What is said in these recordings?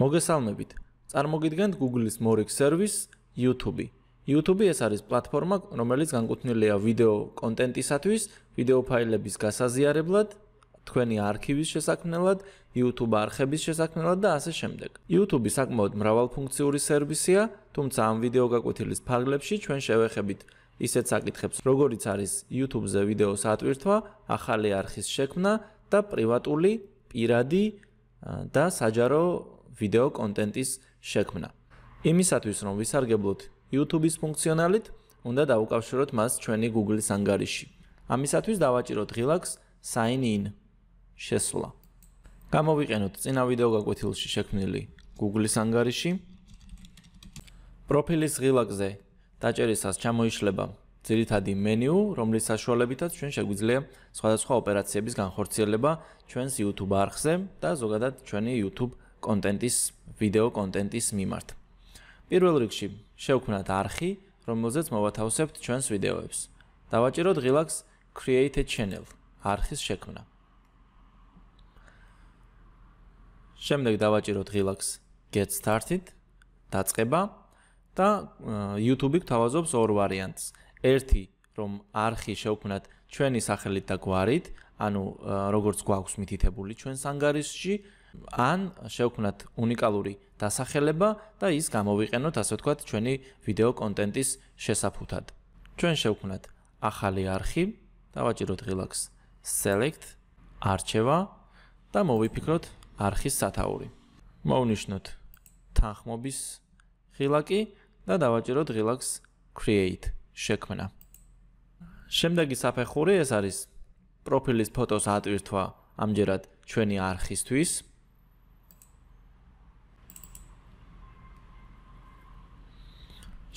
მოგესალმებით. წარმოგიდგენთ Google-ის Morix Service YouTube. YouTube ეს არის პლატფორმა, რომელიც განკუთვნილია ვიდეო კონტენტისათვის, ვიდეო ფაილების გასაზიარებლად, თქვენი არქივის შესაქმნელად, YouTube არხების შესაქმნელად და ასე შემდეგ. YouTube საკმაოდ მრავალფუნქციური სერვისია, თუმცა ამ ვიდეო გაკვეთილის ფარგლებში ჩვენ შევეხებით ისეთ საკითხებს, როგორიც არის YouTube-ზე ვიდეოს ატვირთვა, ახალი არხის შექმნა და პრივატული, პირადი და საჯარო ვიდეო კონტენტის შექმნა. იმისათვის რომ ვისარგებლოთ YouTube-ის ფუნქციონალით, უნდა დავუკავშიროთ მას ჩვენი Google-ის ანგარიში. ამისათვის დავაჭიროთ Relax Sign In შესვლა. გამოვიყენოთ წინა ვიდეო გაკვეთილში შექმნილი Google-ის ანგარიში. პროფილის Relax-ზე დაჭერისას ჩამოიშლება ძირითადი მენიუ, რომლის საშუალებითაც ჩვენ შეგვიძლია სხვადასხვა ოპერაციების განხორციელება ჩვენს YouTube არხზე და ზოგადად ჩვენი YouTube კონტენტის ვიდეო კონტენტის მიმართ. პირველ რიგში შევქმნათ არხი, რომელზეც მოვათავსებთ ჩვენს ვიდეოებს. დავაჭიროთ ღილაკს create a channel არხის შექმნა. შემდეგ დავაჭიროთ ღილაკს get started დაწყება და YouTube-ი გვთავაზობს ორ ვარიანტს. ერთი რომ არხი შევქმნათ ჩვენი სახელით და გვარით, ანუ როგორც გვაქვს მითითებული ჩვენს ანგარიშში, ან შევქმნათ უნიკალური დასახელება და ის გამოვიყენოთ ასე ვთქვათ ჩვენი ვიდეო კონტენტის შესაფუთად. ჩვენ შევქმნათ ახალი არხი, დავაჭიროთ relax select არჩევა და მოვიფიქროთ არხის სათაური. მოვნიშნოთ თანხმობის ღილაკი და დავაჭიროთ relax create შექმნა. შემდეგი საფეხური ეს არის პროფილის ფოტოს ატვირთვა ამჯერად ჩვენი არხისთვის.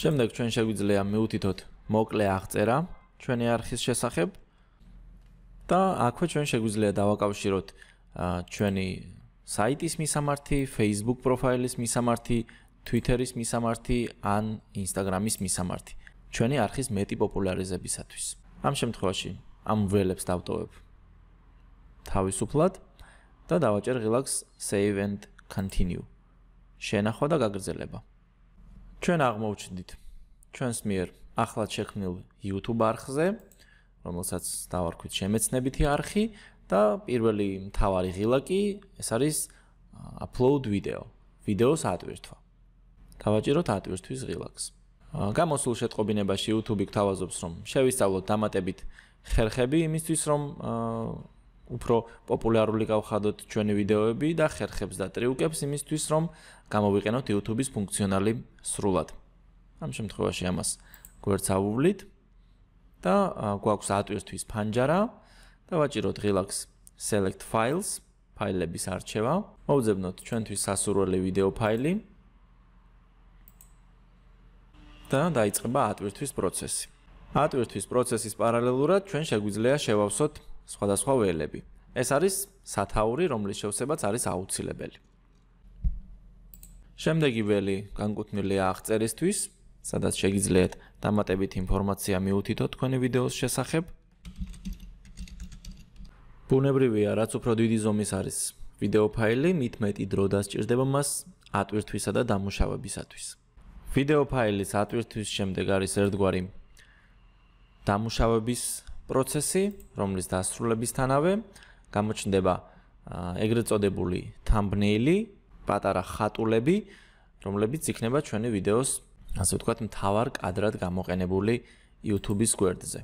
შემდეგ ჩვენ შეგვიძლია მეუთითოთ მოკლე აღწერა ჩვენი არქის შესახებ და აქვე ჩვენ შეგვიძლია დავაკავშიროთ ჩვენი საიტის მისამართი, Facebook პროფაილის მისამართი, Twitter-ის მისამართი ან Instagram-ის მისამართი ჩვენი არქის მეტი პოპულარიზებისათვის. ამ შემთხვევაში ამ ველებს დავტოვებ თავისუფლად და დავაჭერ ღილაკს save and continue. შენახვა და გაგრძელება. ჩვენ აღმოჩნდით ჩვენს მიერ ახლა შექმნილ YouTube არხზე, რომელსაც დავარქვით შემეცნებითი არხი და პირველი მთავარი ღილაკი ეს არის upload video, ვიდეოს ატვირთვა. დავაჭიროთ ატვირთვის ღილაკს. გამოსულ შეტყობინებაში YouTube-ი გვთავაზობს რომ შევისწავლოთ დამატებით ხერხები იმისთვის რომ უფრო პოპულარული გავხადოთ ჩვენი ვიდეოები და ხერხებს და ტრიუკებს იმისთვის, რომ გამოვიყენოთ YouTube-ის ფუნქციონალი სრულად. ამ შემთხვევაში ამას გვერდს ავუვლით და გვაქვს ატვირთვის ფანჯარა და ვაჭიროთ relax select files, ფაილების არჩევა. მოუძებნოთ ჩვენთვის სასურველი ვიდეო ფაილი. და დაიწყება ატვირთვის პროცესი. ატვირთვის პროცესის პარალელურად ჩვენ შეგვიძლია შევავსოთ სხვადასხვა ველები. ეს არის სათაური, რომლის შევსებაც არის აუცილებელი. შემდეგი ველი განკუთვნილია აღწერისთვის, სადაც შეგიძლიათ დამატებით ინფორმაცია მიუთითოთ თქვენი ვიდეოს შესახებ. ბუნებრივია, რაც უფრო დიდი ზომის არის ვიდეო ფაილი, მით მეტი დრო დასჭირდება მას ატვირთვისა და დამუშავებისათვის. ვიდეო ფაილის ატვირთვის შემდეგ არის ერთგვარი დამუშავების პროცესი, რომლის დასრულებისთანავე გამოჩნდება ეგრეთ წოდებული thumbnail-ი, პატარა ხატულები, რომლებიც იქნება ჩვენი ვიდეოს, ასე ვთქვათ, მთავარ კადრად გამოყენებული YouTube-ის გვერდზე.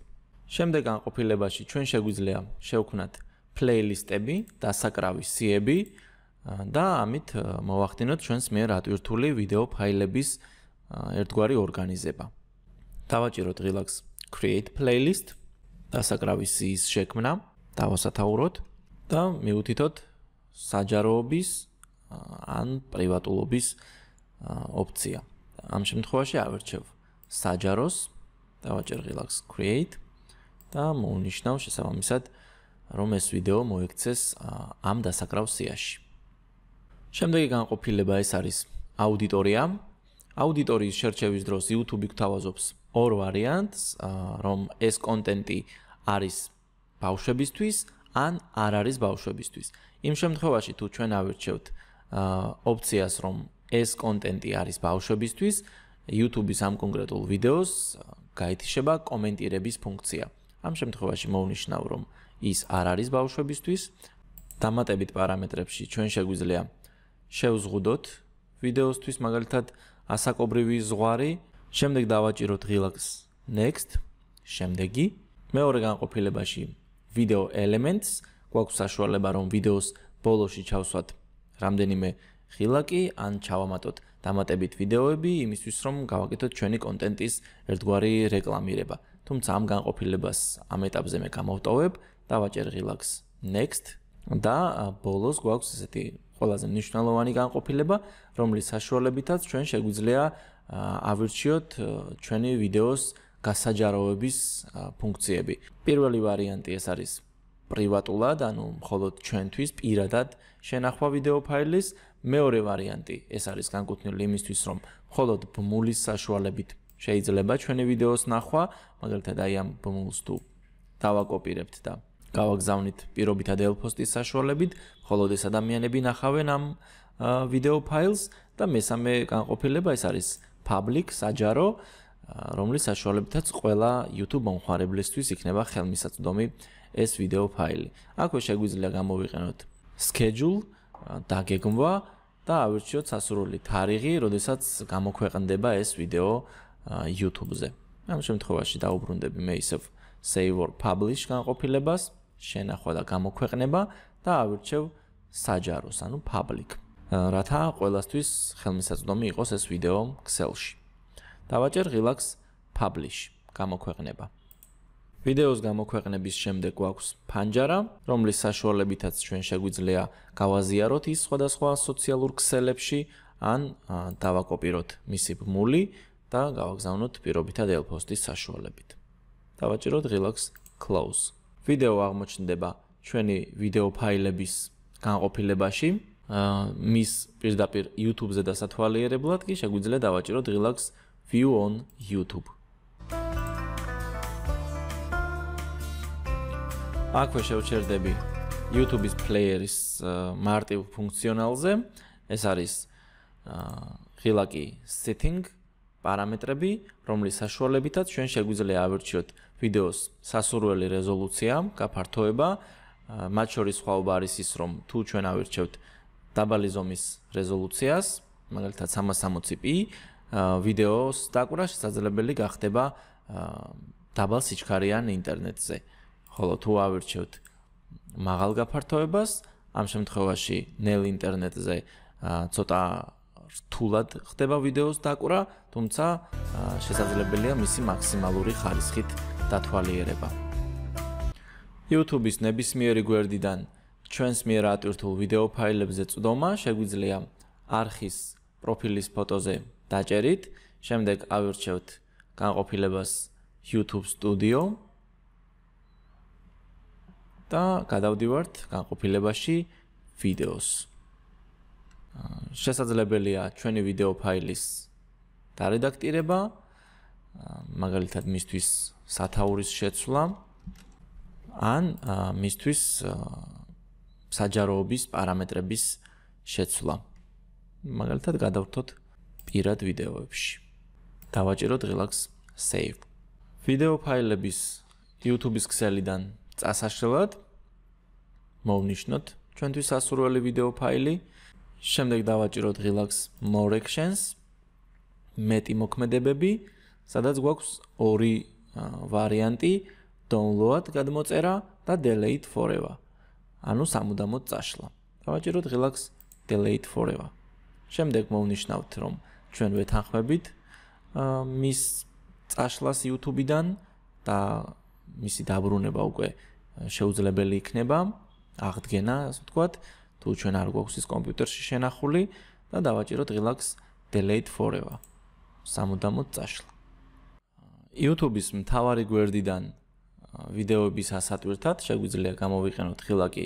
შემდეგ განყოფილებაში ჩვენ შეგვიძლია შევქმნათ playlist-ები, დასაკრავი სიები და ამით მოვახდინოთ ჩვენს მიერ ატვირთული ვიდეო ფაილების ერთგვარი ორგანიზება. დავაჭიროთ ღილაკს create playlist დასაკრავისის შექმნა და ვასათაუროთ და მეუთითოთ საჯაროობის ან პრივატულობის ოფცია. ამ შემთხვევაში ავერჩევ საჯაროს და ვაჭერ ღილაკს create და მოვნიშნავ შესაბამისად რომ ეს ვიდეო მოექცეს ამ დასაკრავ სიაში. შემდეგი განყოფილება ეს არის აუდიტორია, აუდიტორიის შერჩევის დროს YouTube გვთავაზობს ორ ვარიანტს, რომ ეს კონტენტი არის ბავშვებისთვის ან არ არის ბავშვებისთვის. იმ შემთხვევაში თუ ჩვენ ავირჩევთ ოფციას, რომ ეს კონტენტი არის ბავშვებისთვის, YouTube-ის ამ კონკრეტულ ვიდეოს გაითიშება კომენტირების ფუნქცია. ამ შემთხვევაში მოვნიშნავ, რომ ის არ არის ბავშვებისთვის. დამატებით პარამეტრებში ჩვენ შეგვიძლია შევზღუდოთ ვიდეოსთვის მაგალითად ასაკობრივი ზღვარი შემდეგ დავაჭიროთ ღილაკს next შემდეგი მეორე განყოფილებაში ვიდეო elements გვაქვს საშუალება რომ ვიდეოს ბოლოში ჩავსვათ რამდენიმე ღილაკი ან ჩავამატოთ დამატებით ვიდეოები იმისთვის რომ გავაკეთოთ ჩვენი კონტენტის ერთგვარი რეკლამირება თუმცა ამ განყოფილებას ამ ეტაპზე მე გამოვტოვებ დავაჭერ ღილაკს next და ბოლოს გვაქვს ესეთი ყველაზე მნიშვნელოვანი განყოფილება, რომლის საშუალებითაც ჩვენ შეგვიძლია ავირჩიოთ ჩვენი ვიდეოს გასაჯაროვების ფუნქციები. პირველი ვარიანტი ეს არის პრივატულად, ანუ მხოლოდ ჩვენთვის პირადად შენახვა ვიდეო ფაილის. მეორე ვარიანტი ეს არის განკუთვნილი იმისთვის, რომ მხოლოდ ბმულის საშუალებით შეიძლება ჩვენი ვიდეოს ნახვა, მაგალითად აი ამ ბმულს თუ დავაკოპირებთ და გავაგზავნით პირობითა დელფოსტის საშუალებით, ხოლო ეს ადამიანები ნახავენ ამ ვიდეო ფაილს და მესამე განყოფილება ეს არის public საჯარო, რომლის საშუალებითაც ყველა YouTube მომხარებლისთვის იქნება ხელმისაწვდომი ეს ვიდეო ფაილი. აქვე შეგვიძლია გამოვიყენოთ schedule დაგეგმვა და ავირჩიოთ სასურველი თარიღი, როდესაც გამოქვეყნდება ეს ვიდეო YouTube-ზე. ამ შემთხვევაში დაუბრუნდები მე ისევ save or publish განყოფილებას. შენახვა და გამოქვეყნება და ავირჩევ საჯაროს, ანუ public. რათა ყოველასთვის ხელმისაწვდომი იყოს ეს ვიდეო Excel-ში. დავაჭერ relax publish, გამოქვეყნება. ვიდეოს გამოქვეყნების შემდეგ გვაქვს ფანჯარა, რომლის საშუალებითაც ჩვენ შეგვიძლია გავაზიაროთ ის სხვადასხვა სოციალურ Excel-ებში ან დავაკოპიროთ მისი ბმული და გავაგზავნოთ პირობითად ელფოსტის საშუალებით. დავაჭიროთ relax close. ვიდეო აღმოჩნდება ჩვენი ვიდეო ფაილების განყოფილებაში აა მის პირდაპირ YouTube-ზე და სათვალიერებლად კი შეგვიძლია დავაჭიროთ Relax View on YouTube. აქვე შევჩერდები YouTube-ის პლეიერის მარტივ ფუნქციონალზე. ეს არის აა Relax Setting პარამეტრები, რომლის საშუალებითაც ჩვენ შეგვიძლია ავირჩიოთ ვიდეოს სასურველი რეზოლუცია, გაფართოება, მათ შორის სხვაობა არის ის, რომ თუ ჩვენ ავირჩევთ დაბალი ზომის რეზოლუციას, მაგალითად 360p, ვიდეოს დაკვრა შესაძლებელი გახდება დაბალ სიჩქარიან ინტერნეტზე. ხოლო თუ ავირჩევთ მაღალ გაფართოებას, ამ შემთხვევაში ნელ ინტერნეტზე ცოტა რთულად ხდება ვიდეოს დაკვრა, თუმცა შესაძლებელია მისი მაქსიმალური ხარისხით დათვალიერება. YouTube-ის ნებისმიერი გვერდიდან ჩვენს მიერ ატვირთულ ვიდეო ფაილებზე წვდომა შეგვიძლია არქის პროფილის ფოტოზე დაჭერით, შემდეგ ავირჩევთ განყოფილებას YouTube Studio და გადავდივართ განყოფილებაში ვიდეოს. შესაძლებელია ჩვენი ვიდეო ფაილის და რედაქტირება მაგალითად მისთვის სათაურის შეცვლა ან მისთვის საჯაროობის პარამეტრების შეცვლა მაგალითად გადავრთოთ პირად ვიდეოებში დავაჭიროთ relax save ვიდეო ფაილების YouTube-ის ქსელიდან წასაშლად მოვნიშნოთ ჩვენთვის ასურველი ვიდეო ფაილი შემდეგ დავაჭიროთ relax morexions მეტი მოქმედებები სადაც გვაქვს ორი ვარიანტი download გადმოწერა და delete forever ანუ სამუდამოდ წაშლა დავაჭიროთ relax delete forever შემდეგ მოვნიშნავთ რომ ჩვენ ვეთანხმებით მის წაშლას YouTube-დან და მისი დაბრუნება უკვე შეუძლებელი იქნება აღდგენა ასე ვთქვათ თუ ჩვენ არ გვაქვს ის კომპიუტერში შენახული და დავაჭიროთ relax delete forever სამუდამოდ წაშლა YouTube-ის მთავარი გვერდიდან ვიდეოების ასატვირთად შეგვიძლია გამოვიყენოთ ხილაკი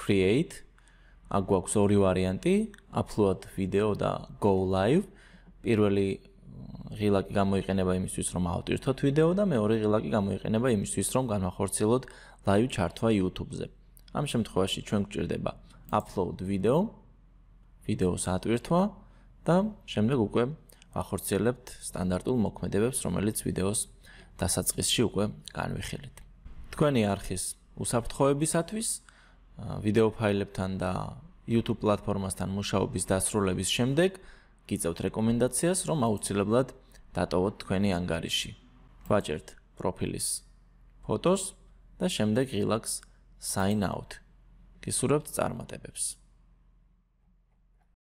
create აქ გვაქვს ორი ვარიანტი upload video და go live პირველი ღილაკი გამოიყენება იმისთვის რომ ავტვირთოთ ვიდეო და მეორე ღილაკი გამოიყენება იმისთვის რომ განახორციელოთ live ჩართვა YouTube-ზე ამ შემთხვევაში ჩვენ გვჭირდება upload video ვიდეოს ატვირთვა და შემდეგ უკვე ახორციელებთ სტანდარტულ მოქმედებებს, რომელიც ვიდეოს დასაწყისში უკვე განვიხილეთ. თქვენი არქის უსაფრთხოებისათვის ვიდეო ფაილებთან და YouTube პლატფორმასთან მუშაობის დასრულების შემდეგ გიწევთ რეკომენდაციას, რომ აუცილებლად დატოვოთ თქვენი ანგარიში. ვაჭერთ პროფილის ფოტოს და შემდეგ ღილაკს sign out. ისურვებთ წარმატებებს